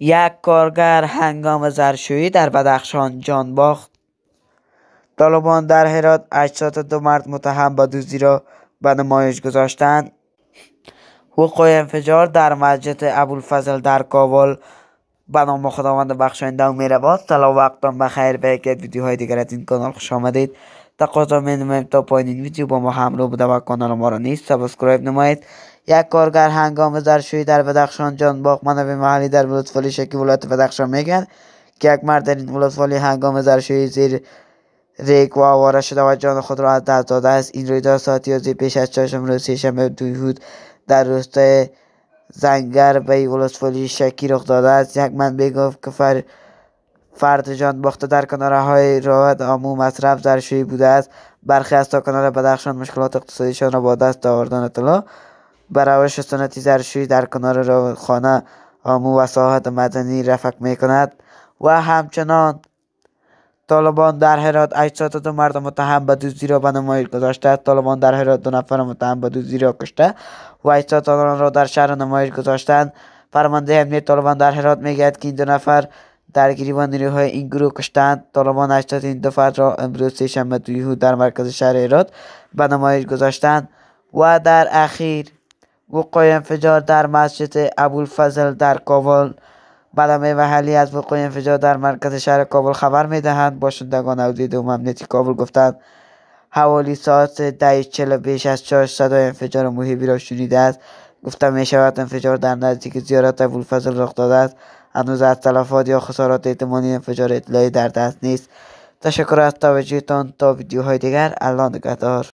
یک کارگر هنگام زرشویی در بدخشان جان باخت طالبان در هرات دو مرد متهم با دوزی را به نمایش گذاشتند وقوع انفجار در مسجد ابوالفضل در کابل به نام خداوند بخشاینده و مهربان سلام وقتان بخیر به یکی ویدیوهای دیگر از این کانال خوش آمدید تقاضا مینمایم تا پایین این ویدیو با ما همراه بوده و کانال ما را نیست سابسکرایب نمایید یک کارگر هنگام شوی در بدخشان جان باغ به محلی در ولسوالی شکی ولایت بدخشان میگن که یک مرد در این ولسوالی هنگام شوی زیر ریک و آواره شده و جان خود را از دست داده است این رویداد ساعتی از پیش از چهارشنبه روز سهشنبه دویهود در روستای زنگر به ولسوالی شکی رخ داده است یک من بگفت که فر فرد جان باخته در کناره های راحت آمو مصرف شوی بوده است برخی از تا کناره بدخشان مشکلات اقتصادیشان را با دست آوردن اطلاع برایش سنتی زرشوی در کنار خانه آمو و ساحت مدنی رفق می کند و همچنان طالبان در هرات اجساد دو مرد متهم به دوزی را به نمایش گذاشته طالبان در هرات دو نفر متهم به دو را کشته و اجساد آنان را در شهر نمایش گذاشتند فرمانده امنیت طالبان در هرات میگوید که این دو نفر درگیری و نیروهای این گروه کشتند طالبان اجساد این دو فرد را امروز سهشنبه دویهو در مرکز شهر هرات به گذاشتند و در اخیر وقوع انفجار در مسجد ابوالفضل در کابل و محلی از وقوع انفجار در مرکز شهر کابل خبر می دهند باشندگان اودید و امنیتی کابل گفتند حوالی ساعت ده چل بیش از چهار صدای انفجار محیبی را شنیده است گفتم می شود انفجار در نزدیک زیارت ابوالفضل رخ داده است هنوز از تلفات یا خسارات احتمالی انفجار اطلاعی در دست نیست تشکر از توجهتان تا ویدیوهای دیگر الله نگهدار